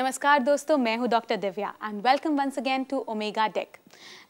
नमस्कार दोस्तों मैं हूं doctor Divya and welcome once again to Omega Dec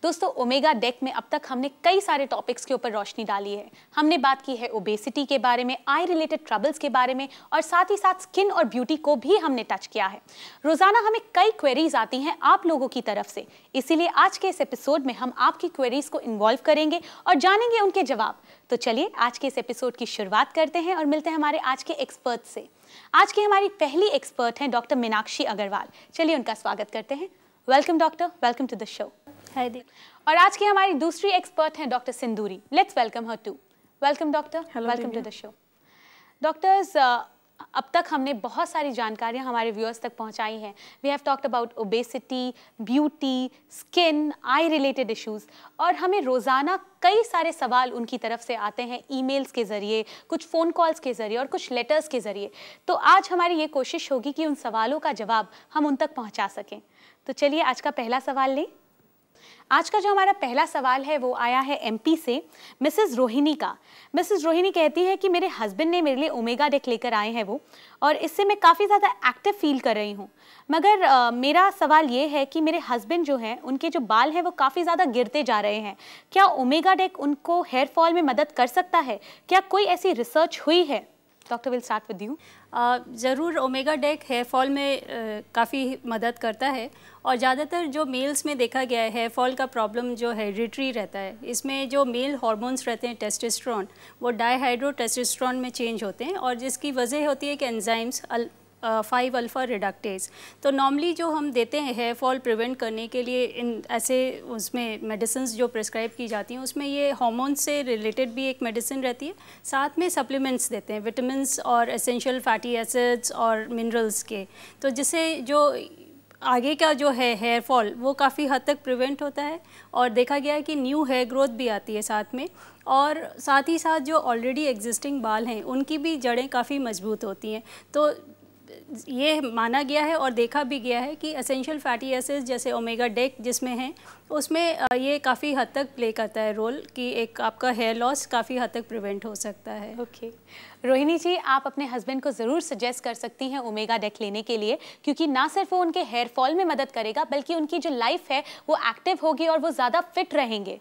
दोस्तों ओमेगा डेक में अब तक हमने कई सारे टॉपिक्स के ऊपर रोशनी डाली है हमने बात की है ओबेसिटी के बारे में आई रिलेटेड ट्रबल्स के बारे में और साथ ही साथ स्किन और ब्यूटी को भी हमने टच किया है रोजाना हमें कई क्वेरीज आती हैं आप लोगों की तरफ से इसीलिए आज के इस एपिसोड में हम आपकी क्वेरीज को इन्वॉल्व करेंगे और जानेंगे उनके जवाब तो चलिए आज के इस एपिसोड की शुरुआत करते हैं और मिलते हैं हमारे आज के एक्सपर्ट से आज की हमारी पहली एक्सपर्ट हैं डॉक्टर मीनाक्षी अग्रवाल चलिए उनका स्वागत करते हैं welcome doctor welcome to the show और आज की हमारी दूसरी एक्सपर्ट हैं doctor Sinduri let's welcome her too welcome doctor welcome to the show doctors अब तक हमने बहुत सारी जानकारियां हमारे व्यूअर्स तक पहुंचाई हैं we have talked about obesity beauty skin eye related issues और हमें रोज़ाना कई सारे सवाल उनकी तरफ से आते हैं ईमेल्स के ज़रिए कुछ फ़ोन कॉल्स के ज़रिए और कुछ लेटर्स के ज़रिए तो आज हमारी ये कोशिश होगी कि उन सवालों का जवाब हम उन तक पहुँचा सकें तो चलिए आज का पहला सवाल लें आज का जो हमारा पहला सवाल है वो आया है एमपी से मिसेस रोहिणी का मिसेस रोहिणी कहती है कि मेरे हस्बैंड ने मेरे लिए ओमेगा डेक लेकर आए हैं वो और इससे मैं काफ़ी ज़्यादा एक्टिव फील कर रही हूँ मगर आ, मेरा सवाल ये है कि मेरे हस्बैंड जो हैं उनके जो बाल हैं वो काफ़ी ज़्यादा गिरते जा रहे हैं क्या ओमेगा डेक उनको हेयर फॉल में मदद कर सकता है क्या कोई ऐसी रिसर्च हुई है doctor will start with you ज़रूर ओमेगा डेक हेयर फॉल में काफ़ी मदद करता है और ज़्यादातर जो मेल्स में देखा गया है हेयर फॉल का प्रॉब्लम जो हेरिडिटरी रहता है इसमें जो मेल हार्मोन्स रहते हैं टेस्टेस्ट्रॉन वो डाईहाइड्रो टेस्टोस्टेरोन में चेंज होते हैं और जिसकी वजह होती है कि एंजाइम्स फाइव अल्फ़ा रिडक्टेज तो नॉर्मली जो हम देते हैं हेयर फॉल प्रिवेंट करने के लिए इन ऐसे उसमें मेडिसिन जो प्रिस्क्राइब की जाती हैं उसमें ये हॉमोन से रिलेटेड भी एक मेडिसिन रहती है साथ में सप्लीमेंट्स देते हैं विटामिन और एसेंशियल फैटी एसिड्स और मिनरल्स के तो जिससे जो आगे का जो है हेयर फॉल वो काफ़ी हद तक प्रिवेंट होता है और देखा गया है कि न्यू हेयर ग्रोथ भी आती है साथ में और साथ ही साथ जो ऑलरेडी एग्जिस्टिंग बाल हैं उनकी भी जड़ें काफ़ी मजबूत होती हैं तो ये माना गया है और देखा भी गया है कि असेंशियल फैटी एसिड जैसे ओमेगा डेक जिसमें हैं उसमें ये काफ़ी हद तक प्ले करता है रोल कि एक आपका हेयर लॉस काफ़ी हद तक प्रिवेंट हो सकता है ओके okay. रोहिणी जी आप अपने हस्बैंड को ज़रूर सजेस्ट कर सकती हैं ओमेगा डेक लेने के लिए क्योंकि ना सिर्फ वो उनके हेयर फॉल में मदद करेगा बल्कि उनकी जो लाइफ है वो एक्टिव होगी और वो ज़्यादा फिट रहेंगे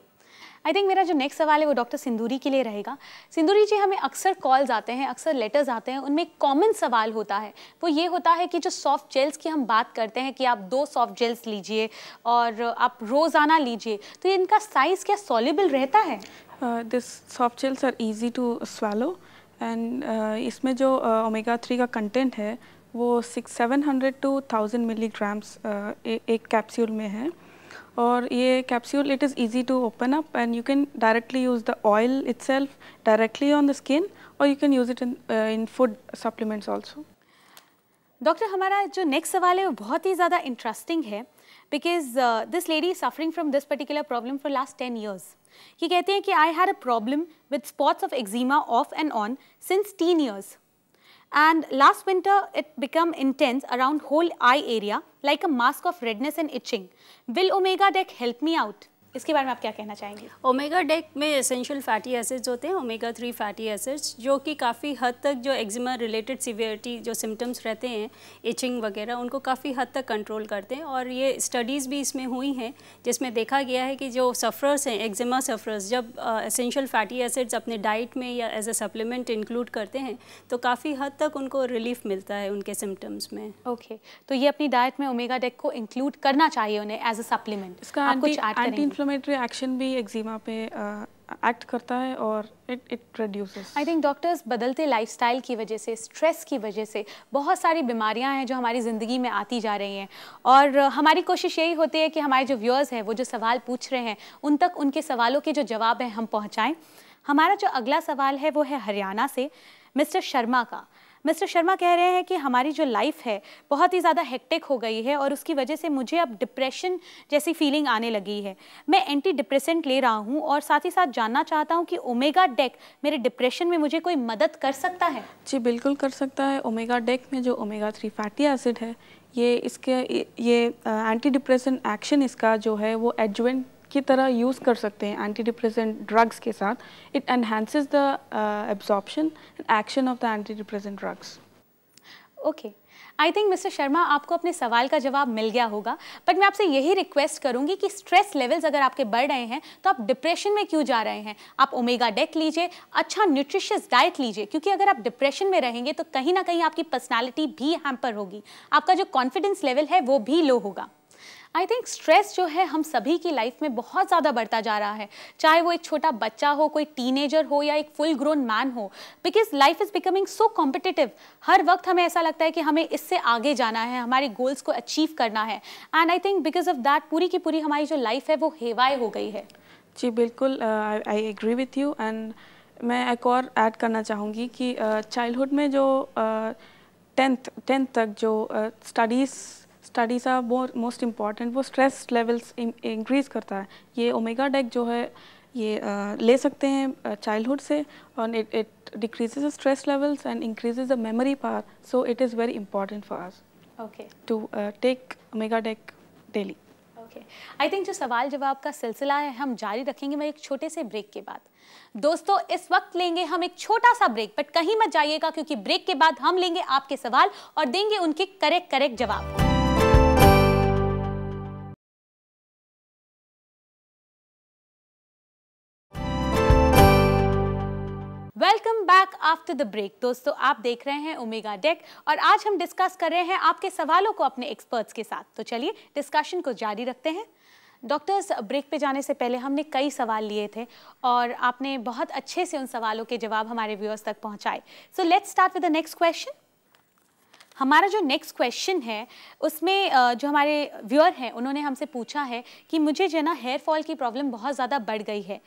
आई थिंक मेरा जो नेक्स्ट सवाल है वो डॉक्टर सिंदूरी के लिए रहेगा सिंदूरी जी हमें अक्सर कॉल्स आते हैं अक्सर लेटर्स आते हैं उनमें कॉमन सवाल होता है वो ये होता है कि जो सॉफ्ट जेल्स की हम बात करते हैं कि आप दो सॉफ्ट जेल्स लीजिए और आप रोज़ाना लीजिए तो इनका साइज़ क्या सॉलेबल रहता है this soft gels are easy to swallow and इसमें जो ओमेगा uh, थ्री का कंटेंट है वो six seven hundred to thousand milligrams एक कैप्सूल में है और ये capsule it is easy to open up and you can directly use the oil इट सेल्फ डायरेक्टली ऑन द स्किन और you can use it in in food supplements also doctor हमारा जो नेक्स्ट सवाल है वो बहुत ही ज़्यादा इंटरेस्टिंग है because this lady suffering from this particular problem for last ten years ये कहते हैं कि I had a problem with spots of eczema off and on since teen years And last winter, it became intense around whole eye area like a mask of redness and itching. Will Omega Deck help me out? इसके बारे में आप क्या कहना चाहेंगे Omega Dec में essential fatty acids होते हैं ओमेगा थ्री फैटी एसिड्स जो कि काफ़ी हद तक जो एक्जिमा रिलेटेड सीवियरिटी जो सिम्टम्स रहते हैं इचिंग वगैरह उनको काफ़ी हद तक कंट्रोल करते हैं और ये स्टडीज़ भी इसमें हुई हैं जिसमें देखा गया है कि जो सफ़रर्स हैं एक्जिमा सफ़रर्स जब एसेंशियल फैटी एसिड्स अपने डाइट में या एज ए सप्लीमेंट इंक्लूड करते हैं तो काफ़ी हद तक उनको रिलीफ मिलता है उनके सिम्टम्स में ओके okay. तो ये अपनी डाइट में ओमेगा डेक को इंक्लूड करना चाहिए उन्हें एज ए सप्लीमेंट इसका कुछ इन्फ्लोमेटरी एक्शन भी एक्जिमा पे एक्ट करता है और it it reduces I think doctors बदलते लाइफस्टाइल की वजह से स्ट्रेस की वजह से बहुत सारी बीमारियां हैं जो हमारी ज़िंदगी में आती जा रही हैं और हमारी कोशिश यही होती है कि हमारे जो व्यूअर्स हैं वो जो सवाल पूछ रहे हैं उन तक उनके सवालों के जो जवाब हैं हम पहुँचाएँ हमारा जो अगला सवाल है वो है हरियाणा से मिस्टर शर्मा का मिस्टर शर्मा कह रहे हैं कि हमारी जो लाइफ है बहुत ही ज़्यादा हेक्टिक हो गई है और उसकी वजह से मुझे अब डिप्रेशन जैसी फीलिंग आने लगी है मैं एंटी डिप्रेसेंट ले रहा हूँ और साथ ही साथ जानना चाहता हूँ कि ओमेगा डेक मेरे डिप्रेशन में मुझे कोई मदद कर सकता है जी बिल्कुल कर सकता है ओमेगा डेक में जो ओमेगा थ्री फैटी एसिड है ये इसके ये एंटी डिप्रेशन एक्शन इसका जो है वो एडजुएंट की तरह यूज़ कर सकते हैं एंटी डिप्रेजेंट ड्रग्स के साथ it enhances the absorption and action of the anti depressant drugs okay I think mister Sharma आपको अपने सवाल का जवाब मिल गया होगा बट मैं आपसे यही रिक्वेस्ट करूंगी कि स्ट्रेस लेवल्स अगर आपके बढ़ रहे हैं तो आप डिप्रेशन में क्यों जा रहे हैं आप ओमेगा डेक लीजिए अच्छा न्यूट्रिशियस डाइट लीजिए क्योंकि अगर आप डिप्रेशन में रहेंगे तो कहीं ना कहीं आपकी पर्सनैलिटी भी हैम्पर होगी आपका जो कॉन्फिडेंस लेवल है वो भी लो होगा आई थिंक स्ट्रेस जो है हम सभी की लाइफ में बहुत ज़्यादा बढ़ता जा रहा है चाहे वो एक छोटा बच्चा हो कोई टीनेजर हो या एक फुल ग्रोन मैन हो because life is becoming so competitive हर वक्त हमें ऐसा लगता है कि हमें इससे आगे जाना है हमारे गोल्स को अचीव करना है and I think because of that पूरी की पूरी हमारी जो लाइफ है वो हेवाए हो गई है जी बिल्कुल I agree with you and मैं एक और ऐड करना चाहूँगी कि चाइल्डहुड में जो टेंथ टेंथ तक जो studies studies are most important वो स्ट्रेस लेवल्स इंक्रीज़ करता है ये ओमेगा डेक जो है ये uh, ले सकते हैं चाइल्डहुड से और it it decreases stress levels and increases the memory power so it is very important for us okay to take Omega Dec daily okay I think जो सवाल जवाब का सिलसिला है हम जारी रखेंगे मैं एक छोटे से ब्रेक के बाद दोस्तों इस वक्त लेंगे हम एक छोटा सा ब्रेक बट कहीं मत जाइएगा क्योंकि ब्रेक के बाद हम लेंगे आपके सवाल और देंगे उनके करेक्ट करेक्ट जवाब बैक आफ्टर द ब्रेक दोस्तों आप देख रहे हैं ओमेगा डेक और आज हम डिस्कस कर रहे हैं आपके सवालों को अपने एक्सपर्ट्स के साथ तो चलिए डिस्कशन को जारी रखते हैं डॉक्टर्स ब्रेक पे जाने से पहले हमने कई सवाल लिए थे और आपने बहुत अच्छे से उन सवालों के जवाब हमारे व्यूअर्स तक पहुंचाए so let's start with the next question हमारा जो नेक्स्ट क्वेश्चन है उसमें जो हमारे व्यूअर हैं उन्होंने हमसे पूछा है कि मुझे जो ना हेयर फॉल की प्रॉब्लम बहुत ज़्यादा बढ़ गई है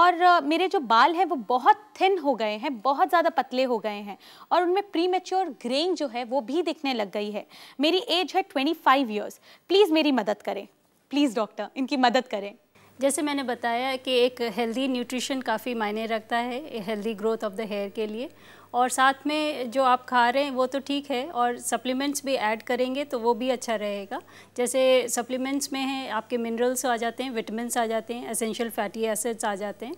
और मेरे जो बाल हैं वो बहुत थिन हो गए हैं बहुत ज़्यादा पतले हो गए हैं और उनमें प्री मेच्योर ग्रेइंग जो है वो भी दिखने लग गई है मेरी एज है ट्वेंटी फाइव ईयर्स प्लीज़ मेरी मदद करें प्लीज़ डॉक्टर इनकी मदद करें जैसे मैंने बताया कि एक हेल्दी न्यूट्रिशन काफ़ी मायने रखता है healthy growth of the hair के लिए और साथ में जो आप खा रहे हैं वो तो ठीक है और सप्लीमेंट्स भी ऐड करेंगे तो वो भी अच्छा रहेगा जैसे सप्लीमेंट्स में हैं आपके मिनरल्स आ जाते हैं विटामिन आ जाते हैं एसेंशियल फैटी एसिड्स आ जाते हैं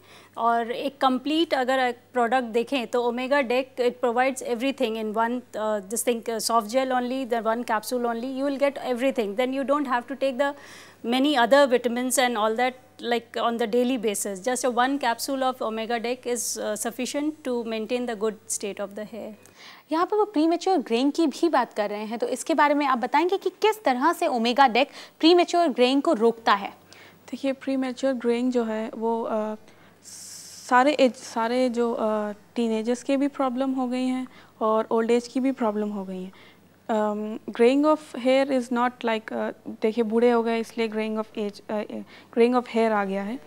और एक कंप्लीट अगर प्रोडक्ट देखें तो Omega Dec it provides everything in one this think soft gel only the one capsule only you will get everything then you don't have to take the many other vitamin and all that like on the daily basis. Just a one capsule of Omega Deck is uh, sufficient to maintain the good state of the hair. यहाँ पर वो pre premature greying की भी बात कर रहे हैं तो इसके बारे में आप बताएंगे कि किस तरह से Omega Dec premature greying को रोकता है देखिए प्री मेच्योर ग्रेइंग जो है वो आ, सारे एज सारे जो टीनेजर्स के भी प्रॉब्लम हो गई हैं और ओल्ड एज की भी प्रॉब्लम हो गई हैं greying of hair is not like देखिए बूढ़े हो गए इसलिए greying of age greying of hair आ गया है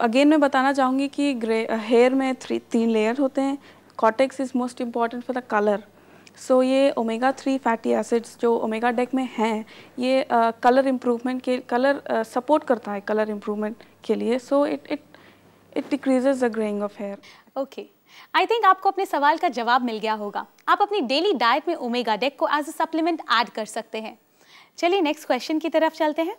अगेन मैं बताना चाहूँगी कि ग्रे हेयर uh, में थ्री तीन लेयर होते हैं cortex is most important for the colour so ये ओमेगा थ्री फैटी एसिड्स जो ओमेगा डेक में हैं ये कलर uh, इम्प्रूवमेंट के कलर सपोर्ट uh, करता है कलर इम्प्रूवमेंट के लिए सो it it it decreases the greying of hair okay I think आपको अपने सवाल का जवाब मिल गया होगा आप अपनी डेली डाइट में ओमेगा डेक को एज अ सप्लीमेंट ऐड कर सकते हैं चलिए नेक्स्ट क्वेश्चन की तरफ चलते हैं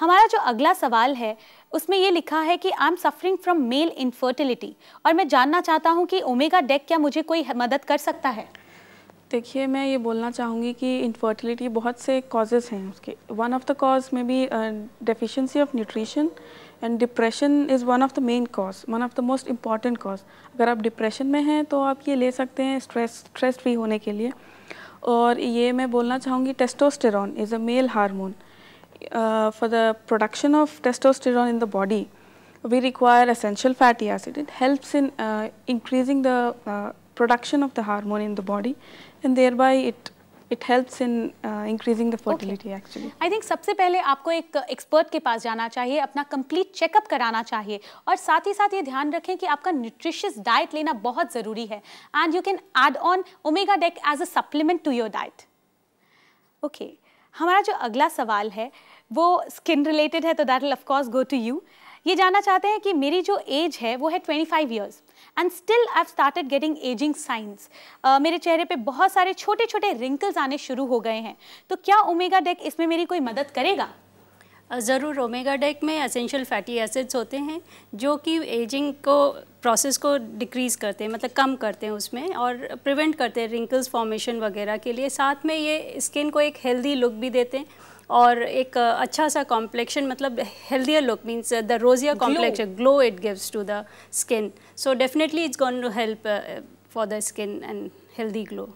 हमारा जो अगला सवाल है उसमें ये लिखा है कि I am suffering from male infertility और मैं जानना चाहता हूँ कि ओमेगा डेक क्या मुझे कोई मदद कर सकता है देखिए मैं ये बोलना चाहूँगी कि इनफर्टिलिटी बहुत से कॉजेज़ हैं उसके वन ऑफ द कॉज में be deficiency of nutrition and depression is one of the main cause one of the most important cause अगर आप डिप्रेशन में हैं तो आप ये ले सकते हैं स्ट्रेस स्ट्रेस फ्री होने के लिए और ये मैं बोलना चाहूँगी testosterone is a male hormone for the production of testosterone in the body we require essential fatty acid it helps in increasing the production of the hormone in the body and thereby it it helps in increasing the fertility actually I think सबसे पहले आपको एक expert के पास जाना चाहिए अपना complete checkup कराना चाहिए और साथ ही साथ ये ध्यान रखें कि आपका न्यूट्रिशियस डाइट लेना बहुत ज़रूरी है and you can add on Omega Dec as a supplement to your diet okay हमारा जो अगला सवाल है वो स्किन रिलेटेड है तो that will of course go to you ये जानना चाहते हैं कि मेरी जो एज है वो है 25 five years and still I started getting ageing signs मेरे चेहरे पे बहुत सारे छोटे छोटे रिंकल्स आने शुरू हो गए हैं तो क्या ओमेगा डेक इसमें मेरी कोई मदद करेगा ज़रूर ओमेगा डेक में असेंशियल फैटी एसिड्स होते हैं जो कि एजिंग को प्रोसेस को डिक्रीज़ करते हैं मतलब कम करते हैं उसमें और प्रिवेंट करते हैं रिंकल्स फॉर्मेशन वगैरह के लिए साथ में ये स्किन को एक हेल्दी लुक भी देते हैं और एक अच्छा सा कॉम्प्लेक्शन मतलब healthier look means the rosier complexion glow it gives to the skin so definitely it's gonna help for the skin and healthy glow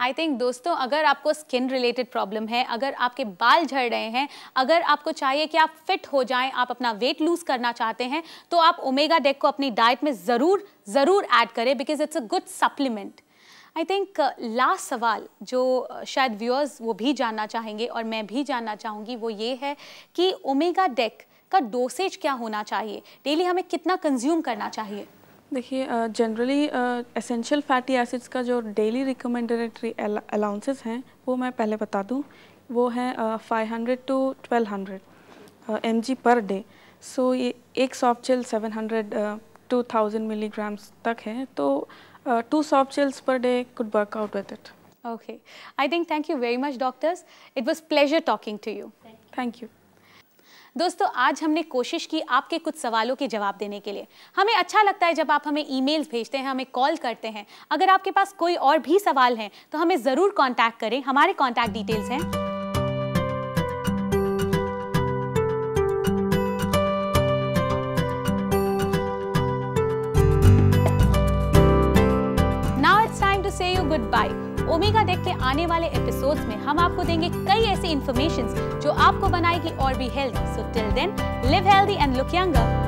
I think दोस्तों अगर आपको स्किन रिलेटेड प्रॉब्लम है अगर आपके बाल झड़ रहे हैं अगर आपको चाहिए कि आप फिट हो जाएं आप अपना वेट लूज़ करना चाहते हैं तो आप ओमेगा डेक को अपनी डाइट में ज़रूर ज़रूर ऐड करें because it's a good supplement I think लास्ट सवाल जो uh, शायद व्यूअर्स वो भी जानना चाहेंगे और मैं भी जानना चाहूँगी वो ये है कि ओमेगा डेक का डोसेज क्या होना चाहिए डेली हमें कितना कंज्यूम करना चाहिए देखिए जनरली एसेंशियल फैटी एसिड्स का जो डेली रिकमेंडेटरी अलाउंसेस हैं वो मैं पहले बता दूँ वो हैं five hundred to twelve hundred M G per day so ये एक soft gel seven hundred to thousand milligrams तक है तो uh, Uh, two soft gels per day could work out with it. Okay. I think thank you very much, doctors. It was pleasure talking to you. Thank you. दोस्तों आज हमने कोशिश की आपके कुछ सवालों के जवाब देने के लिए हमें अच्छा लगता है जब आप हमें ईमेल्स भेजते हैं हमें कॉल करते हैं अगर आपके पास कोई और भी सवाल है तो हमें ज़रूर कॉन्टैक्ट करें हमारे कॉन्टैक्ट डिटेल्स हैं ओमेगा डेक के आने वाले एपिसोड्स में हम आपको देंगे कई ऐसी इन्फॉर्मेशन जो आपको बनाएगी और भी healthy so till then live healthy and look younger